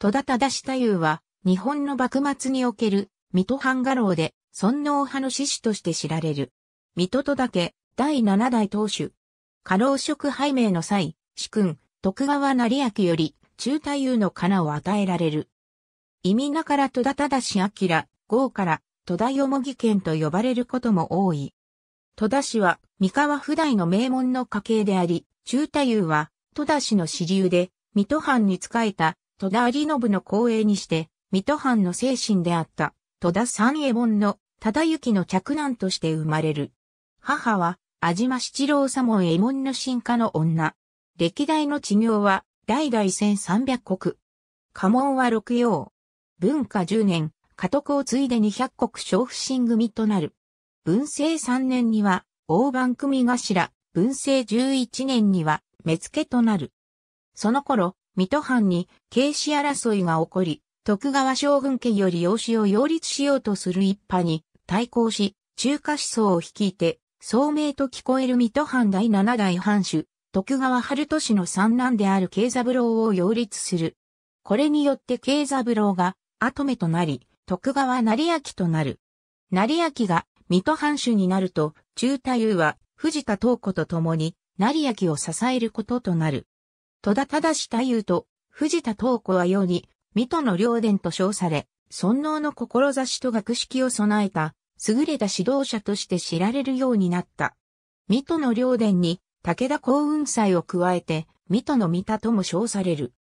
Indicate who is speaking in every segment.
Speaker 1: 戸田忠志太夫は、日本の幕末における、水戸藩画廊で、尊王派の志士として知られる。水戸戸だけ、第七代当主。過労職拝命の際、主君、徳川成明より、中太夫の金を与えられる。意味なから戸田忠明、号から、戸田よもぎ県と呼ばれることも多い。戸田氏は、三河普代の名門の家系であり、中太夫は、戸田氏の支流で、水戸藩に仕えた戸田有信の光栄にして、水戸藩の精神であった、戸田三右衛門の、忠行の嫡男として生まれる。母は、安島七郎左門衛門の進化の女。歴代の治療は、代々1300国。家紋は六葉。文化10年、家督を継いで200国小不審組となる。文政3年には、大番組頭、文政11年には、目付となる。その頃、水戸藩に軽子争いが起こり、徳川将軍家より養子を擁立しようとする一派に対抗し、中華思想を率いて、聡明と聞こえる水戸藩第七代藩主、徳川春俊の三男である慶三郎を擁立する。これによって慶三郎が、跡目となり、徳川成明となる。成明が、水戸藩主になると、中太夫は、藤田東子と共に、成明を支えることとなる。戸田忠太夫と藤田東子は世に、水戸の両伝と称され、尊能の志と学識を備えた、優れた指導者として知られるようになった。水戸の両伝に、武田幸雲祭を加えて、水戸の三田とも称される。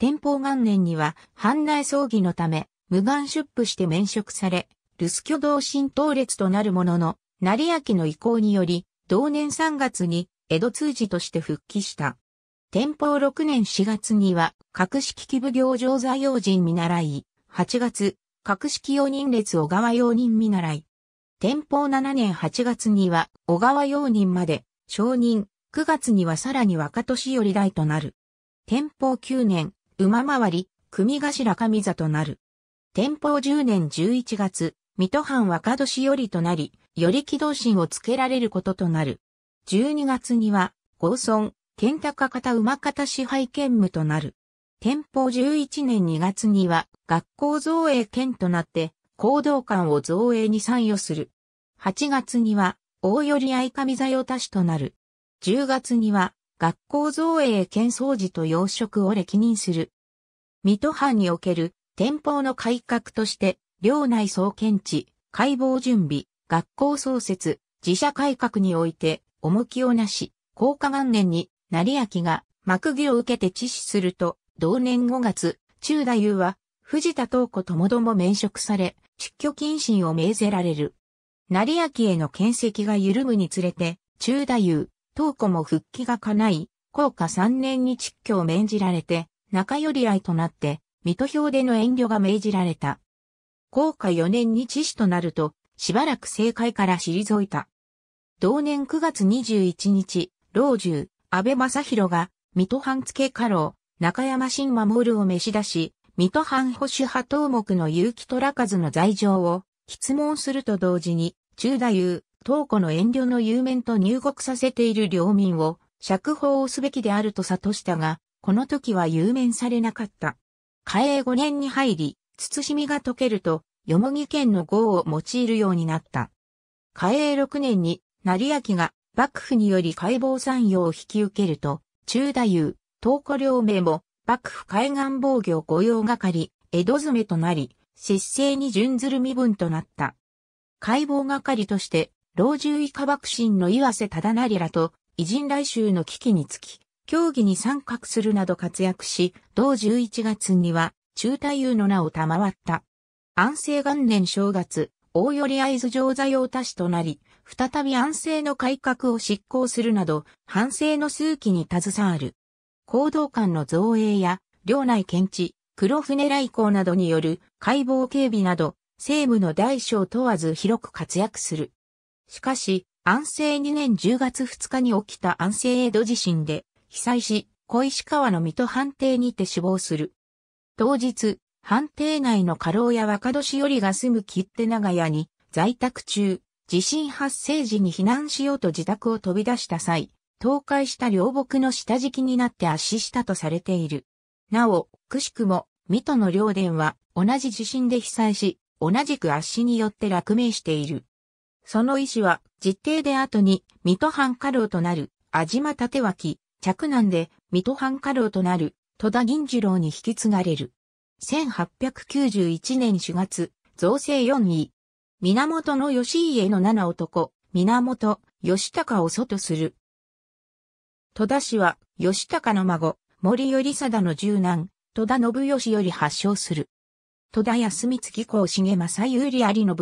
Speaker 1: 天保元年には、藩内葬儀のため、無願出布して免職され、留守居同心統列となるものの、成明の意向により、同年3月に江戸通事として復帰した。天保6年4月には、格式器部行上座用人見習い。8月、格式用人列小川用人見習い。天保7年8月には、小川用人まで、承認。9月にはさらに若年寄り代となる。天保9年、馬回り、組頭上座となる。天保10年11月、水戸藩若年寄りとなり、より軌道心をつけられることとなる。12月には、合村、剣高方馬方支配兼務となる。天保11年2月には学校造営兼となって行動官を造営に参与する。8月には大寄合上座用田氏となる。10月には学校造営兼総事と養殖を歴任する。水戸藩における天保の改革として領内総検地、解剖準備、学校創設、自社改革において重きをなし、高果元年に成明が幕議を受けて致死すると、同年5月、中太夫は、藤田東子ともども免職され、出居謹慎を命ぜられる。成明への権責が緩むにつれて、中太夫、東子も復帰が叶い、高下3年に出居を免じられて、仲寄り合いとなって、水戸表での遠慮が命じられた。高下4年に致死となると、しばらく政界から退いた。同年9月21日、老中、安倍正宏が、水戸藩付家老、中山新守を召し出し、水戸藩保守派東目の結城虎数の罪状を、質問すると同時に、中太夫、東湖の遠慮の有面と入国させている領民を、釈放をすべきであると悟したが、この時は有面されなかった。嘉永5年に入り、慎みが解けると、よもぎ県の号を用いるようになった。嘉永6年に、成明が幕府により解剖産業を引き受けると、中太夫、東湖両名も、幕府海岸防御御用係、江戸詰めとなり、節制に準ずる身分となった。解剖係として、老中以下幕臣の岩瀬忠成らと、偉人来襲の危機につき、競技に参画するなど活躍し、同11月には、中太夫の名を賜った。安政元年正月、大寄合図上座用多子となり、再び安政の改革を執行するなど、反政の数期に携わる。行動官の造営や、領内検知、黒船来航などによる解剖警備など、政務の大小問わず広く活躍する。しかし、安政2年10月2日に起きた安政江戸地震で、被災し、小石川の水戸判定にて死亡する。当日、藩邸内の家老や若年寄りが住む切手長屋に、在宅中、地震発生時に避難しようと自宅を飛び出した際、倒壊した両木の下敷きになって圧死したとされている。なお、くしくも、水戸の両殿は同じ地震で被災し、同じく圧死によって落命している。その意志は、実定で後に、水戸藩家老となる、安島立脇、嫡男で、水戸藩家老となる、戸田銀次郎に引き継がれる。1891年4月、造成4位。源の義家の七男、源義高を祖とする。戸田氏は、義高の孫、森頼貞の十男、戸田信義より発祥する。戸田康光公重正有利有信有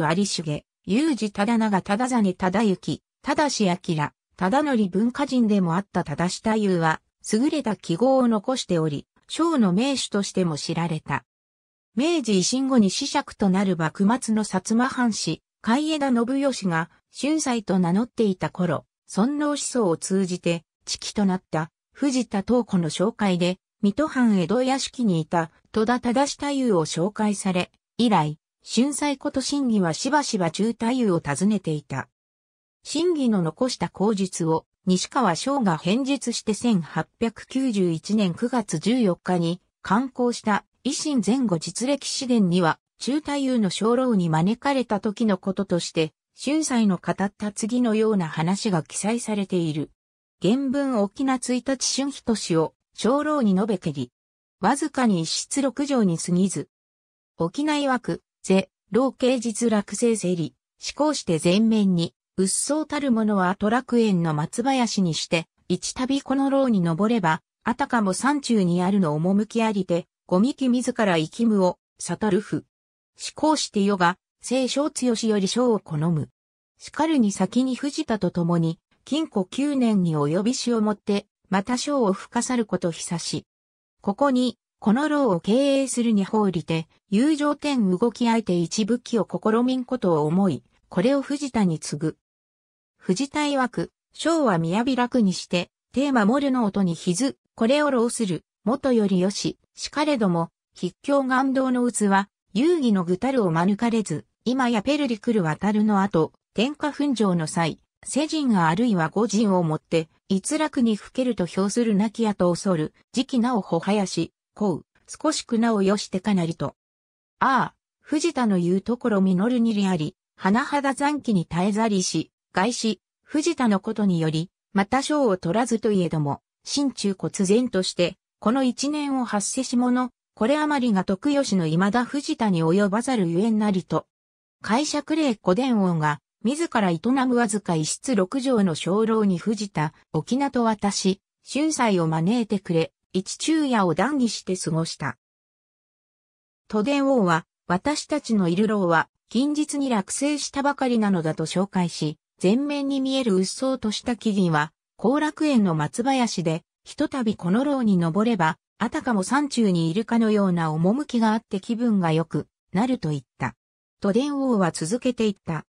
Speaker 1: 重、有事忠長忠真忠之、忠志明、忠則文化人でもあった忠志太夫は、優れた記号を残しており、章の名手としても知られた。明治維新後に子爵となる幕末の薩摩藩士、海江田信義が、春祭と名乗っていた頃、尊老思想を通じて、知己となった藤田東子の紹介で、水戸藩江戸屋敷にいた戸田忠志太夫を紹介され、以来、春祭こと真偽はしばしば中太夫を訪ねていた。真偽の残した口述を西川翔が編述して1891年9月14日に刊行した維新前後実歴史伝には、中太夫の小老に招かれた時のこととして、春祭の語った次のような話が記載されている。原文沖縄一日春日年を、小老に述べけり。わずかに一室六条に過ぎず。沖縄枠、ぜ、老刑日落成せり、思考して前面に、うっそうたるものはトラク園の松林にして、一度この牢に登れば、あたかも山中にあるの趣ありて、ゴミキ自ら生きむを、悟るふ。思考して世が、聖章強しより章を好む。しかるに先に藤田と共に、金庫9年に及びしをもって、また章を吹かさること久し。ここに、この牢を経営するに放りて、友情天動き相手一武器を試みんことを思い、これを藤田に継ぐ。藤田曰く、章は宮開くにして、テーマモルの音にひず、これを牢する。元よりよし、しかれども、筆境岩動の器、遊戯のぐたるを免れず、今やペルリクル渡るの後、天下紛争の際、世人があるいは五人をもって、逸楽にふけると評する亡きやと恐る、時期なおほはやし、こう、少しくなおよしてかなりと。ああ、藤田の言うところ実るにりあり、花肌残機に耐えざりし、外し、藤田のことにより、また賞を取らずといえども、心中骨然として、この一年を発せし者、これ余りが徳吉の未だ藤田に及ばざるゆえんなりと。解釈例古伝王が、自ら営むわずか一室六畳の小楼に藤田、沖縄と渡し、春祭を招いてくれ、一昼夜を談義して過ごした。都伝王は、私たちのいる牢は、近日に落成したばかりなのだと紹介し、前面に見える鬱蒼とした木々は、後楽園の松林で、ひとたびこの牢に登れば、あたかも山中にいるかのような趣があって気分が良くなると言った。都伝王は続けて言った。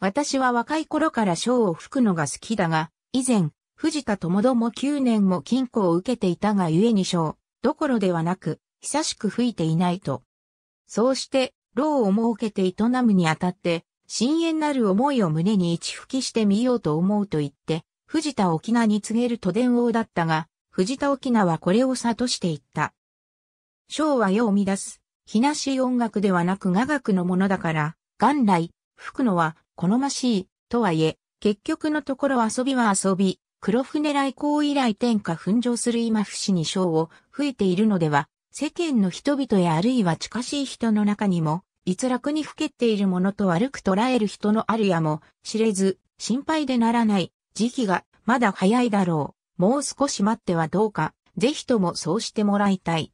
Speaker 1: 私は若い頃から章を吹くのが好きだが、以前、藤田ともども9年も金庫を受けていたがゆえに章、どころではなく、久しく吹いていないと。そうして、牢を設けて営むにあたって、深淵なる思いを胸に一吹きしてみようと思うと言って、藤田沖縄に告げる都電王だったが、藤田沖縄はこれを悟していった。章は世を乱す、ひなし音楽ではなく雅楽のものだから、元来、吹くのは好ましい、とはいえ、結局のところ遊びは遊び、黒船来航以来天下紛上する今不死に章を吹いているのでは、世間の人々やあるいは近しい人の中にも、逸楽に吹けっているものと悪く捉える人のあるやも知れず、心配でならない、時期がまだ早いだろう。もう少し待ってはどうか。ぜひともそうしてもらいたい。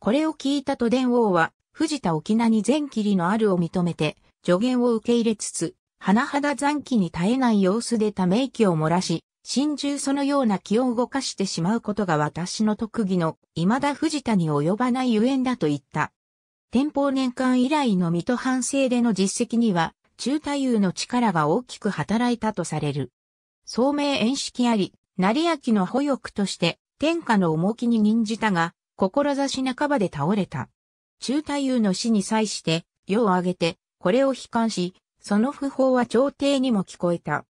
Speaker 1: これを聞いた都電王は、藤田沖縄に全切りのあるを認めて、助言を受け入れつつ、花だ残機に耐えない様子でため息を漏らし、心中そのような気を動かしてしまうことが私の特技の、未だ藤田に及ばないゆえんだと言った。天保年間以来の水戸反省での実績には、中太夫の力が大きく働いたとされる。聡明演式あり、成明の保育として天下の重きに任じたが、志半ばで倒れた。中太夫の死に際して、世を挙げて、これを悲観し、その訃報は朝廷にも聞こえた。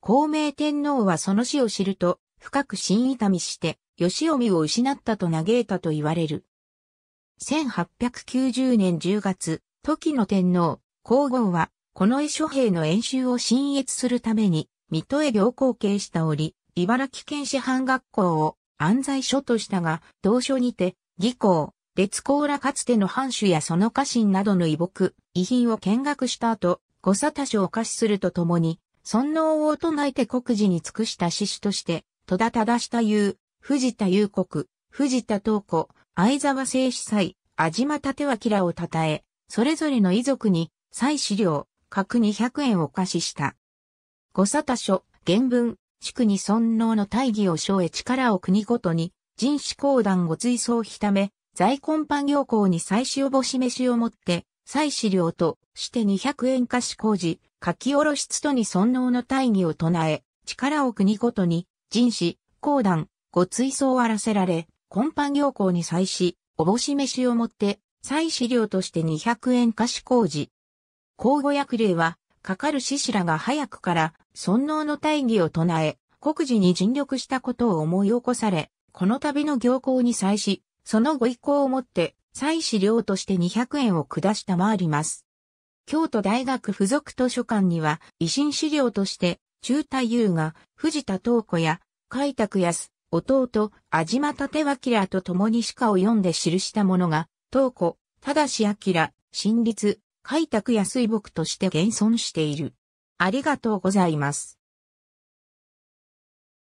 Speaker 1: 孔明天皇はその死を知ると、深く心痛みして、義臣を失ったと嘆いたと言われる。1890年10月、時の天皇、皇后は、この絵諸兵の演習を進越するために、水戸へ行幸形した折、茨城県市藩学校を安在所としたが、同所にて、義校、列校らかつての藩主やその家臣などの遺木、遺品を見学した後、御沙汰所を貸しするとともに、尊王を唱えて国事に尽くした志士として、戸田忠下優、藤田優国、藤田東子、相沢聖司祭、安島立脇らを称え、それぞれの遺族に、祭資料、各200円を貸しした。五沙多書、原文、地区に尊能の大義を生へ力を国ごとに、人士公団を追走ひため、在根藩行行に祭祀おぼし飯をもって、祭祀料として200円貸し工事、書き下ろしつとに尊能の大義を唱え、力を国ごとに、人士、公団、ご追をあらせられ、根藩行行に祭祀、おぼし飯をもって、祭祀料として200円貸し工事。公語訳例は、かかる志士らが早くから尊王の大義を唱え、国事に尽力したことを思い起こされ、この度の行幸に際し、そのご意向をもって、祭祀料として200円を下したまわります。京都大学附属図書館には、維新資料として、中太優が、藤田東子や、開拓康、弟、安島立明と共に鹿を読んで記したものが、東子、正明、新立、開拓や水木として現存している。ありがとうございます。